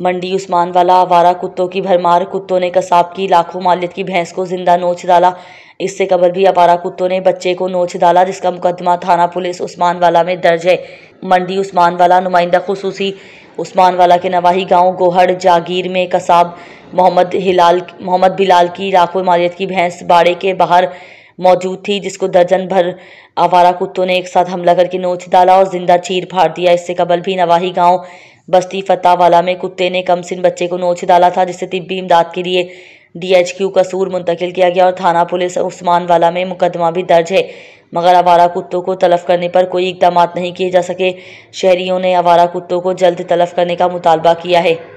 मंडी उस्मान वाला आवारा कुत्तों की भरमार कुत्तों ने कसाब की लाखों मालियत की भैंस को जिंदा नोच डाला इससे कबल भी आवारा कुत्तों ने बच्चे को नोच डाला जिसका मुकदमा थाना पुलिस उस्मान वाला में दर्ज है मंडी उस्मान वाला नुमाइंदा खसूसी उस्मान वाला के नवाही गांव गोहड़ जागीर में कसाब मोहम्मद हिलाल मोहम्मद बिलाल की लाखों मालियत की भैंस बाड़े के बाहर मौजूद थी जिसको दर्जन भर आवारा कुत्तों ने एक साथ हमला करके नोच डाला और जिंदा चीर फाड़ दिया इससे कबल भी नवाही गांव बस्ती फतेहवाला में कुत्ते ने कमसिन बच्चे को नोच डाला था जिससे तिब्बी इमदाद के लिए डीएचक्यू कसूर मुंतकिल किया गया और थाना पुलिस उस्मान वाला में मुकदमा भी दर्ज है मगर आवारा कुत्तों को तलफ करने पर कोई इकदाम नहीं किए जा सके शहरियों ने आवारा कुत्तों को जल्द तलफ करने का मुतालबा किया है